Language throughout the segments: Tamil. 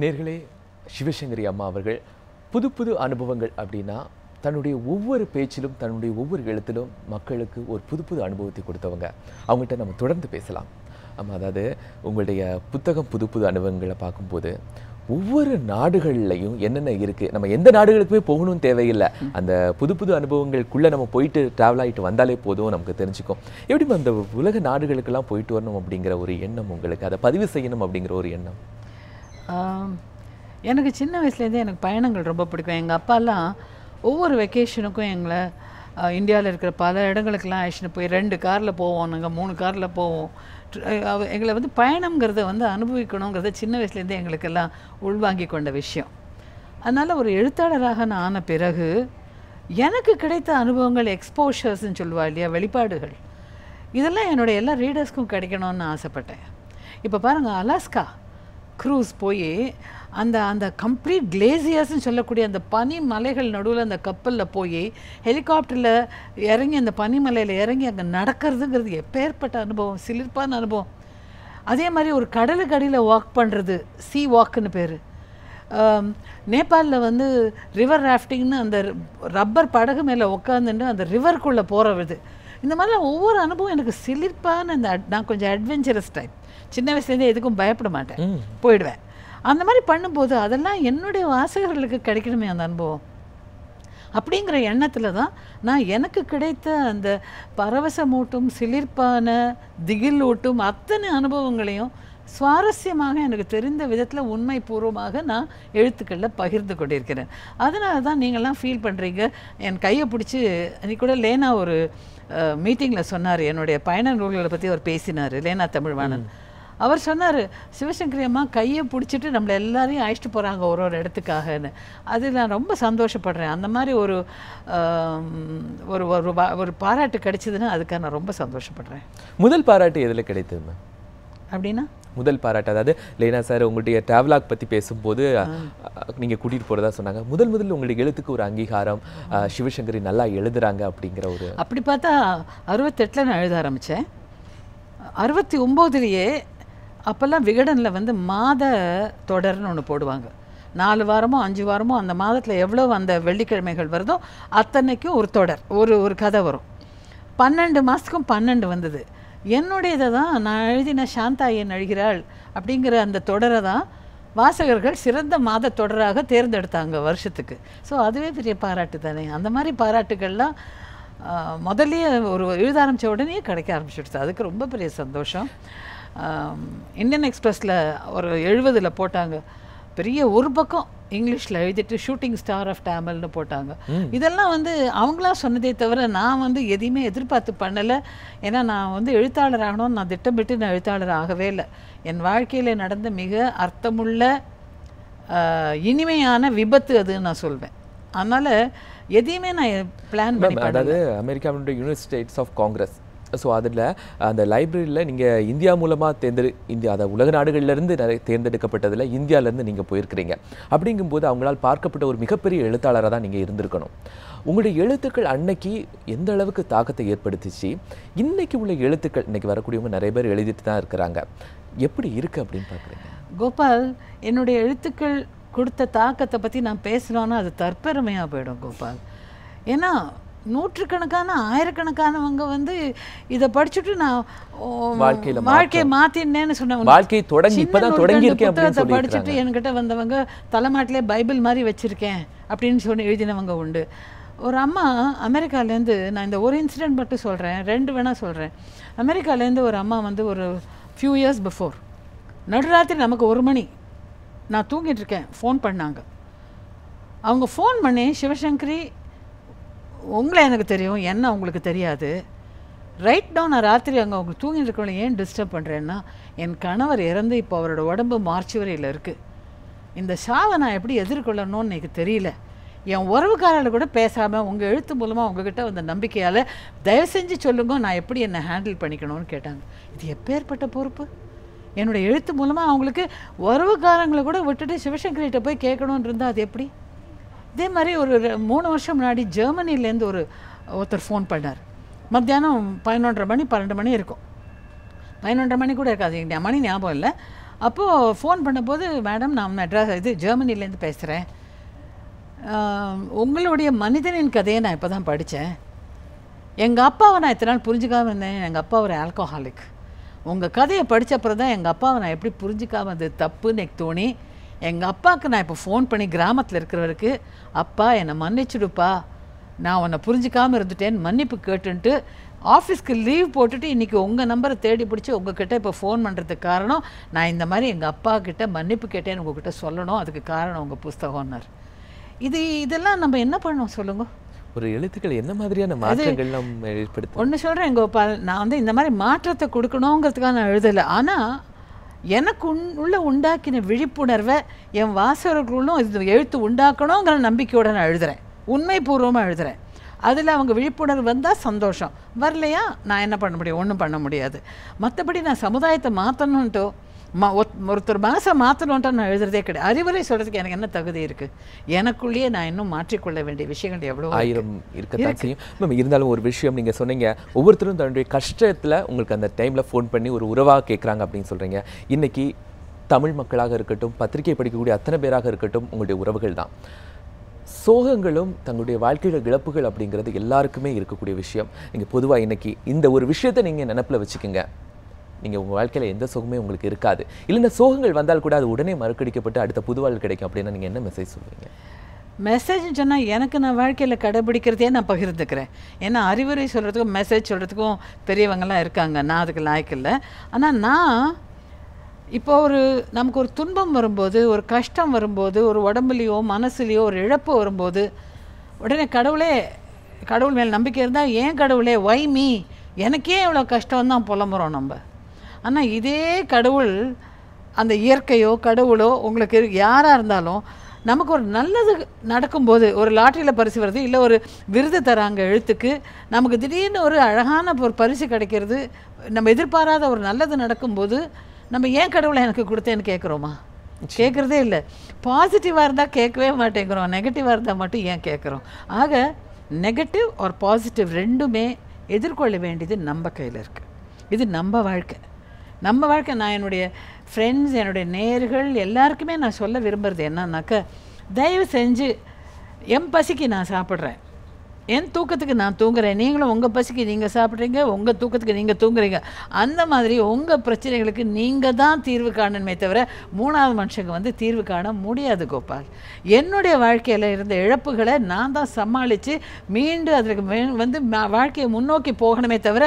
நேர்களே சிவசங்கரி அம்மா அவர்கள் புது புது அனுபவங்கள் அப்படின்னா தன்னுடைய ஒவ்வொரு பேச்சிலும் தன்னுடைய ஒவ்வொரு எழுத்திலும் மக்களுக்கு ஒரு புது புது அனுபவத்தை கொடுத்தவங்க அவங்கள்ட்ட நம்ம தொடர்ந்து பேசலாம் ஆமாம் அதாவது உங்களுடைய புத்தகம் புது புது அனுபவங்களை பார்க்கும்போது ஒவ்வொரு நாடுகள்லையும் என்னென்ன இருக்குது நம்ம எந்த நாடுகளுக்குமே போகணும் தேவையில்லை அந்த புது புது அனுபவங்களுக்குள்ளே நம்ம போயிட்டு ட்ராவல் ஆகிட்டு வந்தாலே போதும் நமக்கு தெரிஞ்சுக்கும் எப்படி அந்த உலக நாடுகளுக்கெல்லாம் போயிட்டு வரணும் அப்படிங்கிற ஒரு எண்ணம் உங்களுக்கு அதை பதிவு செய்யணும் அப்படிங்கிற ஒரு எண்ணம் எனக்கு சின்ன வயசுலேருந்தே எனக்கு பயணங்கள் ரொம்ப பிடிக்கும் எங்கள் அப்பாலாம் ஒவ்வொரு வெக்கேஷனுக்கும் எங்களை இந்தியாவில் இருக்கிற பல இடங்களுக்கெல்லாம் அழிச்சுட்டு போய் ரெண்டு காரில் போவோம் நாங்கள் மூணு காரில் போவோம் எங்களை வந்து பயணங்கிறத வந்து அனுபவிக்கணுங்கிறத சின்ன வயசுலேருந்தே எங்களுக்கெல்லாம் உள்வாங்கி கொண்ட விஷயம் அதனால் ஒரு எழுத்தாளராக நான் ஆன பிறகு எனக்கு கிடைத்த அனுபவங்கள் எக்ஸ்போஷர்ஸ்ன்னு சொல்லுவா இல்லையா வெளிப்பாடுகள் இதெல்லாம் என்னுடைய எல்லா ரீடர்ஸ்க்கும் கிடைக்கணும்னு ஆசைப்பட்டேன் இப்போ பாருங்கள் அலாஸ்கா க்ரூஸ் போய் அந்த அந்த கம்ப்ளீட் கிளேசியர்ஸ்ன்னு சொல்லக்கூடிய அந்த பனி மலைகள் நடுவில் அந்த கப்பலில் போய் ஹெலிகாப்டரில் இறங்கி அந்த பனிமலையில் இறங்கி அங்கே நடக்கிறதுங்கிறது எப்பேற்பட்ட அனுபவம் சிலிர்ப்பான அனுபவம் அதே மாதிரி ஒரு கடலுக்கு அடியில் வாக் பண்ணுறது சி வாக்குன்னு பேர் நேபாளில் வந்து ரிவர் ராஃப்டிங்னு அந்த ரப்பர் படகு மேலே உட்காந்துட்டு அந்த ரிவர்க்குள்ளே போகிறது இந்த மாதிரிலாம் ஒவ்வொரு அனுபவம் எனக்கு சிலிர்ப்பான இந்த நான் கொஞ்சம் அட்வென்ச்சரஸ் டைப் சின்ன வயசுலேருந்தே எதுக்கும் பயப்பட மாட்டேன் போயிடுவேன் அந்த மாதிரி பண்ணும்போது அதெல்லாம் என்னுடைய வாசகர்களுக்கு கிடைக்கணுமே அந்த அனுபவம் அப்படிங்கிற எண்ணத்தில் தான் நான் எனக்கு கிடைத்த அந்த பரவசமூட்டும் சிலிர்ப்பான திகில் ஓட்டும் அத்தனை அனுபவங்களையும் சுவாரஸ்யமாக எனக்கு தெரிந்த விதத்தில் உண்மை பூர்வமாக நான் எழுத்துக்களில் பகிர்ந்து கொண்டிருக்கிறேன் அதனால தான் நீங்கள்லாம் ஃபீல் பண்ணுறீங்க என் கையை பிடிச்சி இன்னைக்கு கூட லேனா ஒரு மீட்டிங்கில் சொன்னார் என்னுடைய பயண நூல்களை பற்றி அவர் பேசினார் லேனா தமிழ்வாணன் அவர் சொன்னார் சிவசங்கரி அம்மா கையை பிடிச்சிட்டு நம்மளை எல்லாரையும் அழைச்சிட்டு போகிறாங்க ஒரு ஒரு இடத்துக்காகன்னு அது நான் ரொம்ப சந்தோஷப்படுறேன் அந்த மாதிரி ஒரு ஒரு ஒரு பாராட்டு கிடைச்சதுன்னா அதுக்காக நான் ரொம்ப சந்தோஷப்படுறேன் முதல் பாராட்டு எதில் கிடைத்தது அப்படின்னா முதல் பாராட்டு அதாவது லேனா சார் உங்களுடைய டிராவலாக் பற்றி பேசும்போது நீங்கள் கூட்டிகிட்டு போகிறதா சொன்னாங்க முதல் முதல் உங்களுடைய எழுத்துக்கு ஒரு அங்கீகாரம் சிவசங்கரி நல்லா எழுதுறாங்க அப்படிங்கிற ஒரு அப்படி பார்த்தா அறுபத்தெட்டில் நான் எழுத ஆரம்பித்தேன் அறுபத்தி ஒம்போதுலேயே அப்போல்லாம் விகடனில் வந்து மாத தொடர்னு ஒன்று போடுவாங்க நாலு வாரமோ அஞ்சு வாரமோ அந்த மாதத்தில் எவ்வளோ அந்த வெள்ளிக்கிழமைகள் வருதோ அத்தனைக்கும் ஒரு தொடர் ஒரு ஒரு கதை வரும் பன்னெண்டு மாதத்துக்கும் பன்னெண்டு வந்தது என்னுடையதை தான் நான் எழுதின சாந்தாயன் அழுகிறாள் அப்படிங்கிற அந்த தொடரை தான் வாசகர்கள் சிறந்த மாத தொடராக தேர்ந்தெடுத்தாங்க வருஷத்துக்கு ஸோ அதுவே பெரிய பாராட்டு தானே அந்த மாதிரி பாராட்டுகள்லாம் முதல்லையே ஒரு எழுத ஆரம்பித்த உடனே கிடைக்க ஆரம்பிச்சுடுச்சு அதுக்கு ரொம்ப பெரிய சந்தோஷம் இந்தியன் எக்ஸ்பிரஸில் ஒரு எழுபதில் போட்டாங்க பெரிய ஒரு பக்கம் இங்கிலீஷில் எழுதிட்டு ஷூட்டிங் ஸ்டார் ஆஃப் டேமல்னு போட்டாங்க இதெல்லாம் வந்து அவங்களா சொன்னதே தவிர நான் வந்து எதையுமே எதிர்பார்த்து பண்ணலை ஏன்னா நான் வந்து எழுத்தாளர் ஆகணும்னு நான் திட்டமிட்டு நான் எழுத்தாளர் ஆகவே இல்லை என் வாழ்க்கையில் நடந்த மிக அர்த்தமுள்ள இனிமையான விபத்து அதுன்னு நான் சொல்வேன் அதனால் எதையுமே நான் பிளான் பண்ணி அதாவது அமெரிக்காவினுடைய united states of congress so அதில் அந்த லைப்ரரியில் நீங்கள் இந்தியா மூலமாக தேர்ந்தெடு இந்தியா அதை உலக நாடுகள்லேருந்து நிறைய தேர்ந்தெடுக்கப்பட்டதில் இந்தியாவிலேருந்து நீங்கள் போயிருக்கிறீங்க அப்படிங்கும்போது அவங்களால் பார்க்கப்பட்ட ஒரு மிகப்பெரிய எழுத்தாளராக தான் நீங்கள் இருந்திருக்கணும் உங்களுடைய எழுத்துக்கள் அன்னைக்கு எந்த அளவுக்கு தாக்கத்தை ஏற்படுத்திச்சு இன்றைக்கி உள்ள எழுத்துக்கள் இன்றைக்கி வரக்கூடியவங்க நிறைய பேர் எழுதிட்டு தான் இருக்கிறாங்க எப்படி இருக்குது அப்படின்னு பார்க்குறீங்க கோபால் என்னுடைய எழுத்துக்கள் கொடுத்த தாக்கத்தை பற்றி நான் பேசுகிறோன்னா அது தற்பெருமையாக போயிடும் கோபால் ஏன்னா நூற்றுக்கணக்கான ஆயிரக்கணக்கானவங்க வந்து இதை படிச்சுட்டு நான் வாழ்க்கையில வாழ்க்கையை மாத்தினேன்னு சொன்ன வாழ்க்கை தொடங்கி இப்பதான் தொடங்கி இருக்கேன் படிச்சுட்டு என்கிட்ட வந்தவங்க தலைமாட்டிலே பைபிள் மாதிரி வச்சிருக்கேன் அப்படின்னு சொல்லி எழுதினவங்க உண்டு ஒரு அம்மா அமெரிக்காலேருந்து நான் இந்த ஒரு இன்சிடென்ட் மட்டும் சொல்கிறேன் ரெண்டு வேணால் சொல்கிறேன் அமெரிக்காலேருந்து ஒரு அம்மா வந்து ஒரு ஃபியூ இயர்ஸ் பிஃபோர் நடுராத்திரி நமக்கு ஒரு மணி நான் தூங்கிட்டு இருக்கேன் ஃபோன் பண்ணாங்க அவங்க ஃபோன் பண்ணி சிவசங்கரி உங்களை எனக்கு தெரியும் என்ன உங்களுக்கு தெரியாது ரைட் டவுன் நான் ராத்திரி அங்கே அவங்க தூங்கிட்டு இருக்கவங்கள ஏன் டிஸ்டர்ப் பண்ணுறேன்னா என் கணவர் இறந்து இப்போ அவரோட உடம்பு மார்ச் வரையில் இருக்குது இந்த ஷாவை நான் எப்படி எதிர்கொள்ளணும்னு எனக்கு தெரியல என் உறவுக்காரர்கள் கூட பேசாமல் உங்கள் எழுத்து மூலமாக உங்ககிட்ட வந்த நம்பிக்கையால் தயவு செஞ்சு சொல்லுங்க நான் எப்படி என்னை ஹேண்டில் பண்ணிக்கணும்னு கேட்டாங்க இது எப்பேற்பட்ட பொறுப்பு என்னுடைய எழுத்து மூலமாக அவங்களுக்கு உறவுக்காரங்களை கூட விட்டுட்டு சிவசங்கரிகிட்ட போய் கேட்கணுன்னு இருந்தால் அது எப்படி இதே மாதிரி ஒரு மூணு வருஷம் முன்னாடி ஜெர்மனிலேருந்து ஒரு ஒருத்தர் ஃபோன் பண்ணார் மத்தியானம் பதினொன்றரை மணி பன்னெண்டு மணி இருக்கும் பதினொன்றரை மணி கூட இருக்காது என் மணி ஞாபகம் இல்லை அப்போது ஃபோன் பண்ணும்போது மேடம் நான் மெட்ராஸ் இது ஜெர்மனிலேருந்து பேசுகிறேன் உங்களுடைய மனிதனின் கதையை நான் இப்போ தான் படித்தேன் எங்கள் அப்பாவை நான் இத்தனை நாள் புரிஞ்சுக்காமல் இருந்தேன் எங்கள் அப்பா ஒரு ஆல்கோஹாலிக் உங்கள் கதையை படித்த அப்புறம் தான் எங்கள் அப்பாவை நான் எப்படி புரிஞ்சுக்காமல் இருந்தது தப்புன்னு எனக்கு தோணி எங்கள் அப்பாவுக்கு நான் இப்போ ஃபோன் பண்ணி கிராமத்தில் இருக்கிறவருக்கு அப்பா என்னை மன்னிச்சுடுப்பா நான் உன்னை புரிஞ்சிக்காமல் இருந்துட்டேன்னு மன்னிப்பு கேட்டுன்ட்டு ஆஃபீஸ்க்கு லீவ் போட்டுட்டு இன்றைக்கி உங்கள் நம்பரை தேடி பிடிச்சி உங்ககிட்ட இப்போ ஃபோன் பண்ணுறதுக்கு காரணம் நான் இந்த மாதிரி எங்கள் அப்பா கிட்டே மன்னிப்பு கேட்டேன்னு உங்ககிட்ட சொல்லணும் அதுக்கு காரணம் உங்கள் புஸ்தகம்னார் இது இதெல்லாம் நம்ம என்ன பண்ணோம் சொல்லுங்க ஒரு எழுத்துக்கள் என்ன மாதிரியான மாற்றங்கள் ஏற்படுத்தும் ஒன்று சொல்கிறேன் எங்கள் நான் வந்து இந்த மாதிரி மாற்றத்தை கொடுக்கணுங்கிறதுக்காக நான் எழுதலை ஆனால் எனக்கு உள்ள உண்டாக்கின விழிப்புணர்வை என் வாசகர்களும் இது எழுத்து உண்டாக்கணுங்கிற நம்பிக்கையோடு நான் எழுதுகிறேன் உண்மைபூர்வமாக எழுதுகிறேன் அதில் அவங்க விழிப்புணர்வு வந்தால் சந்தோஷம் வரலையா நான் என்ன பண்ண முடியும் ஒன்றும் பண்ண முடியாது மற்றபடி நான் சமுதாயத்தை மாற்றணுன்ட்டோ மா ஒருத்தர் மனசை மாற்றணுன்ட்டு நான் எழுதுறதே கிடையாது அறிவுரை சொல்கிறதுக்கு எனக்கு என்ன தகுதி இருக்குது எனக்குள்ளேயே நான் இன்னும் மாற்றிக்கொள்ள வேண்டிய விஷயங்கள் எவ்வளோ ஆயிரம் இருக்கத்தான் செய்யும் மேம் இருந்தாலும் ஒரு விஷயம் நீங்கள் சொன்னீங்க ஒவ்வொருத்தரும் தன்னுடைய கஷ்டத்தில் உங்களுக்கு அந்த டைமில் ஃபோன் பண்ணி ஒரு உறவாக கேட்குறாங்க அப்படின்னு சொல்கிறீங்க இன்றைக்கி தமிழ் மக்களாக இருக்கட்டும் பத்திரிகை படிக்கக்கூடிய அத்தனை பேராக இருக்கட்டும் உங்களுடைய உறவுகள் தான் சோகங்களும் தங்களுடைய வாழ்க்கையில் இழப்புகள் அப்படிங்கிறது எல்லாருக்குமே இருக்கக்கூடிய விஷயம் நீங்கள் பொதுவாக இன்றைக்கி இந்த ஒரு விஷயத்தை நீங்கள் நினப்பில் வச்சுக்கோங்க நீங்கள் உங்கள் வாழ்க்கையில் எந்த சுகமே உங்களுக்கு இருக்காது இல்லை இந்த சோகங்கள் வந்தால் கூட அது உடனே மறுக்கடிக்கப்பட்டு அடுத்த புது கிடைக்கும் அப்படின்னு நீங்கள் என்ன மெசேஜ் சொல்லுவீங்க மெசேஜ் சொன்னால் எனக்கு நான் வாழ்க்கையில் கடைபிடிக்கிறதே நான் பகிர்ந்துக்கிறேன் ஏன்னா அறிவுரை சொல்கிறதுக்கும் மெசேஜ் சொல்கிறதுக்கும் பெரியவங்களாம் இருக்காங்க நான் அதுக்கு லாய்க்கில்லை ஆனால் நான் இப்போ ஒரு நமக்கு ஒரு துன்பம் வரும்போது ஒரு கஷ்டம் வரும்போது ஒரு உடம்புலையோ மனசுலையோ ஒரு இழப்பு வரும்போது உடனே கடவுளே கடவுள் மேல் நம்பிக்கை இருந்தால் ஏன் கடவுளே ஒய் மீ எனக்கே இவ்வளோ கஷ்டம் தான் புலம்புறோம் நம்ம ஆனால் இதே கடவுள் அந்த இயற்கையோ கடவுளோ உங்களுக்கு யாராக இருந்தாலும் நமக்கு ஒரு நல்லது நடக்கும்போது ஒரு லாட்ரியில் பரிசு வருது இல்லை ஒரு விருது தராங்க எழுத்துக்கு நமக்கு திடீர்னு ஒரு அழகான ஒரு பரிசு கிடைக்கிறது நம்ம எதிர்பாராத ஒரு நல்லது நடக்கும்போது நம்ம ஏன் கடவுளை எனக்கு கொடுத்தேன்னு கேட்குறோமா கேட்குறதே இல்லை பாசிட்டிவாக இருந்தால் கேட்கவே மாட்டேங்கிறோம் நெகட்டிவாக இருந்தால் மட்டும் ஏன் கேட்குறோம் ஆக நெகட்டிவ் ஒரு பாசிட்டிவ் ரெண்டுமே எதிர்கொள்ள வேண்டியது நம்ம கையில் இருக்குது இது நம்ம வாழ்க்கை நம்ம வாழ்க்கை நான் என்னுடைய ஃப்ரெண்ட்ஸ் என்னுடைய நேர்கள் எல்லாருக்குமே நான் சொல்ல விரும்புகிறது என்னன்னாக்க தயவு செஞ்சு என் பசிக்கு நான் சாப்பிட்றேன் என் தூக்கத்துக்கு நான் தூங்குறேன் நீங்களும் உங்கள் பசிக்கு நீங்கள் சாப்பிட்றீங்க உங்கள் தூக்கத்துக்கு நீங்கள் தூங்குறீங்க அந்த மாதிரி உங்கள் பிரச்சனைகளுக்கு நீங்கள் தான் தீர்வு காணணுமே தவிர மூணாவது மனுஷங்க வந்து தீர்வு காண முடியாது கோபால் என்னுடைய வாழ்க்கையில் இருந்த இழப்புகளை நான் தான் சமாளித்து மீண்டும் அதற்கு வந்து வாழ்க்கையை முன்னோக்கி போகணுமே தவிர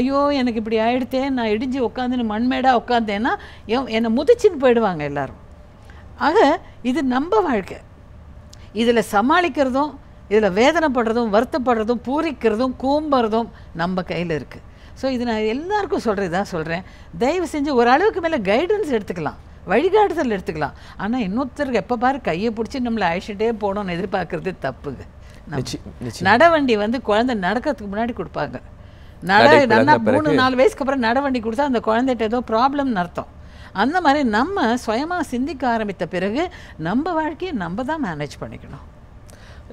ஐயோ எனக்கு இப்படி ஆகிடுத்தே நான் இடிஞ்சு உட்காந்துன்னு மண்மேடாக உட்காந்தேன்னா என்னை முதிச்சின்னு போயிடுவாங்க எல்லோரும் ஆக இது நம்ம வாழ்க்கை இதில் சமாளிக்கிறதும் இதில் வேதனைப்படுறதும் வருத்தப்படுறதும் பூரிக்கிறதும் கூம்புறதும் நம்ம கையில் இருக்குது ஸோ இது நான் எல்லாருக்கும் சொல்கிறது தான் சொல்கிறேன் தயவு செஞ்சு ஓரளவுக்கு மேலே கைடன்ஸ் எடுத்துக்கலாம் வழிகாட்டுதல் எடுத்துக்கலாம் ஆனால் இன்னொருத்தருக்கு எப்போ பாரு கையை பிடிச்சி நம்மளை அழைச்சிட்டே போகணும்னு எதிர்பார்க்குறது தப்புங்க நடவண்டி வந்து குழந்தை நடக்கிறதுக்கு முன்னாடி கொடுப்பாங்க நட நல்லா மூணு நாலு வயசுக்கு அப்புறம் நடவண்டி கொடுத்தா அந்த குழந்தைகிட்ட ஏதோ ப்ராப்ளம்னு அர்த்தம் அந்த மாதிரி நம்ம சுயமாக சிந்திக்க ஆரம்பித்த பிறகு நம்ம வாழ்க்கையை நம்ம தான் மேனேஜ் பண்ணிக்கணும்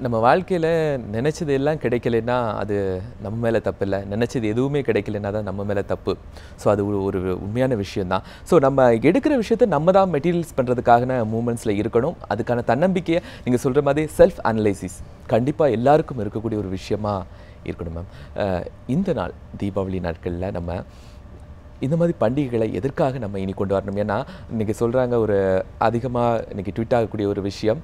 நம்ம வாழ்க்கையில் நினச்சது எல்லாம் கிடைக்கலன்னா அது நம்ம மேலே தப்பு இல்லை நினச்சது எதுவுமே கிடைக்கலன்னா தான் நம்ம மேலே தப்பு ஸோ அது ஒரு ஒரு உண்மையான விஷயந்தான் ஸோ நம்ம எடுக்கிற விஷயத்த நம்ம தான் மெட்டீரியல்ஸ் பண்ணுறதுக்கான மூமெண்ட்ஸில் இருக்கணும் அதுக்கான தன்னம்பிக்கையை நீங்கள் சொல்கிற மாதிரி செல்ஃப் அனலைசிஸ் கண்டிப்பாக எல்லாருக்கும் இருக்கக்கூடிய ஒரு விஷயமாக இருக்கணும் மேம் இந்த நாள் தீபாவளி நாட்களில் நம்ம இந்த மாதிரி பண்டிகைகளை எதற்காக நம்ம இனி கொண்டு வரணும் ஏன்னா இன்றைக்கி சொல்கிறாங்க ஒரு அதிகமாக இன்றைக்கி ட்விட் ஆகக்கூடிய ஒரு விஷயம்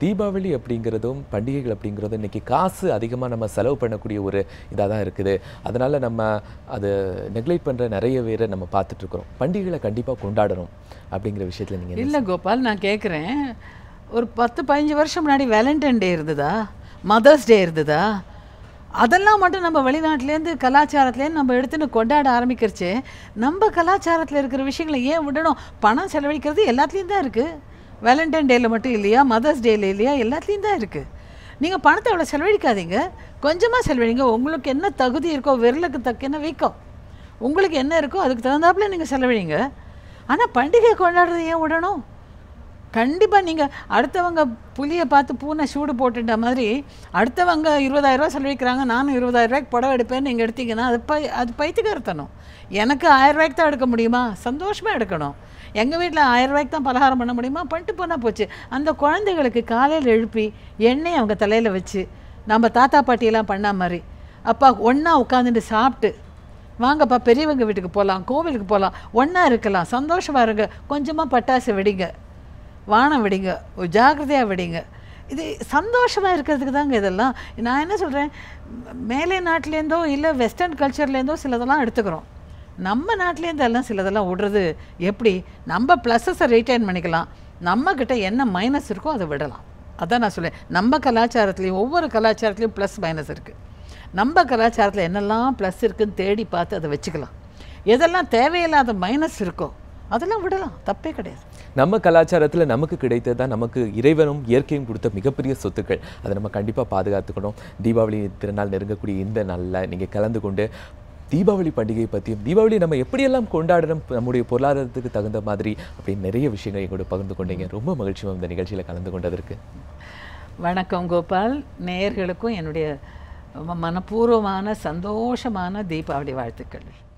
தீபாவளி அப்படிங்கிறதும் பண்டிகைகள் அப்படிங்கிறதும் இன்றைக்கி காசு அதிகமாக நம்ம செலவு பண்ணக்கூடிய ஒரு இதாக தான் இருக்குது அதனால் நம்ம அது நெக்லெக்ட் பண்ணுற நிறைய பேரை நம்ம பார்த்துட்ருக்குறோம் பண்டிகைகளை கண்டிப்பாக கொண்டாடணும் அப்படிங்கிற விஷயத்தில் நீங்கள் இல்லை கோபால் நான் கேட்குறேன் ஒரு பத்து பதினஞ்சு வருஷம் முன்னாடி வேலண்டைன் டே இருந்ததா மதர்ஸ் டே இருந்ததா அதெல்லாம் மட்டும் நம்ம வெளிநாட்டிலேருந்து கலாச்சாரத்துலேருந்து நம்ம எடுத்துன்னு கொண்டாட ஆரம்பிக்கிறச்சு நம்ம கலாச்சாரத்தில் இருக்கிற விஷயங்களை ஏன் விடணும் பணம் செலவழிக்கிறது எல்லாத்துலேயும் தான் இருக்குது வேலண்டைன் டேயில் மட்டும் இல்லையா மதர்ஸ் டேயில் இல்லையா எல்லாத்துலேயும் தான் இருக்குது நீங்கள் பணத்தை அவ்வளோ செலவழிக்காதீங்க கொஞ்சமாக செலவழிங்க உங்களுக்கு என்ன தகுதி இருக்கோ விரலுக்கு தக்கன வீக்கம் உங்களுக்கு என்ன இருக்கோ அதுக்கு தகுந்தாப்புல நீங்கள் செலவழிங்க ஆனால் பண்டிகை கொண்டாடுறது ஏன் விடணும் கண்டிப்பாக நீங்கள் அடுத்தவங்க புளியை பார்த்து பூனை சூடு போட்டுட்ட மாதிரி அடுத்தவங்க இருபதாயிரரூவா செலவிக்கிறாங்க நானும் இருபதாயிரரூவாய்க்கு புடவை எடுப்பேன்னு நீங்கள் எடுத்தீங்கன்னா அது பை அது பைத்துக்கு எடுத்தணும் எனக்கு ஆயிரரூவாய்க்கு தான் எடுக்க முடியுமா சந்தோஷமாக எடுக்கணும் எங்கள் வீட்டில் ஆயிரம் ரூபாய்க்கு தான் பலகாரம் பண்ண முடியுமா பண்ணிட்டு போனால் போச்சு அந்த குழந்தைகளுக்கு காலையில் எழுப்பி எண்ணெய் அவங்க தலையில் வச்சு நம்ம தாத்தா பாட்டியெல்லாம் பண்ண மாதிரி அப்பா ஒன்றா உட்காந்துட்டு சாப்பிட்டு வாங்கப்பா பெரியவங்க வீட்டுக்கு போகலாம் கோவிலுக்கு போகலாம் ஒன்றா இருக்கலாம் சந்தோஷமாக இருங்க கொஞ்சமாக பட்டாசு வெடிங்க வானம் வெடிங்க ஜாகிரதையாக வெடிங்க இது சந்தோஷமாக இருக்கிறதுக்கு தாங்க இதெல்லாம் நான் என்ன சொல்கிறேன் மேலே நாட்டிலேருந்தோ இல்லை வெஸ்டர்ன் கல்ச்சர்லேருந்தோ சிலதெல்லாம் எடுத்துக்கிறோம் நம்ம நாட்டிலேருந்து எல்லாம் சிலதெல்லாம் விடுறது எப்படி நம்ம ப்ளஸஸை ரீட்டைன் பண்ணிக்கலாம் நம்மக்கிட்ட என்ன மைனஸ் இருக்கோ அதை விடலாம் அதான் நான் சொல்லுவேன் நம்ம கலாச்சாரத்துலேயும் ஒவ்வொரு கலாச்சாரத்துலேயும் ப்ளஸ் மைனஸ் இருக்குது நம்ம கலாச்சாரத்தில் என்னெல்லாம் ப்ளஸ் இருக்குதுன்னு தேடி பார்த்து அதை வச்சுக்கலாம் எதெல்லாம் தேவையில்லாத மைனஸ் இருக்கோ அதெல்லாம் விடலாம் தப்பே கிடையாது நம்ம கலாச்சாரத்தில் நமக்கு கிடைத்தது தான் நமக்கு இறைவனும் இயற்கையும் கொடுத்த மிகப்பெரிய சொத்துக்கள் அதை நம்ம கண்டிப்பாக பாதுகாத்துக்கணும் தீபாவளி திருநாள் நெருங்கக்கூடிய இந்த நாளில் நீங்கள் கலந்து கொண்டு தீபாவளி பண்டிகை பற்றியும் தீபாவளி நம்ம எப்படியெல்லாம் கொண்டாடணும் நம்முடைய பொருளாதாரத்துக்கு தகுந்த மாதிரி அப்படின்னு நிறைய விஷயங்கள் எங்களோட பகிர்ந்து கொண்டீங்க ரொம்ப மகிழ்ச்சியும் இந்த நிகழ்ச்சியில் கலந்து கொண்டதற்கு வணக்கம் கோபால் நேயர்களுக்கும் என்னுடைய மனப்பூர்வமான சந்தோஷமான தீபாவளி வாழ்த்துக்கள்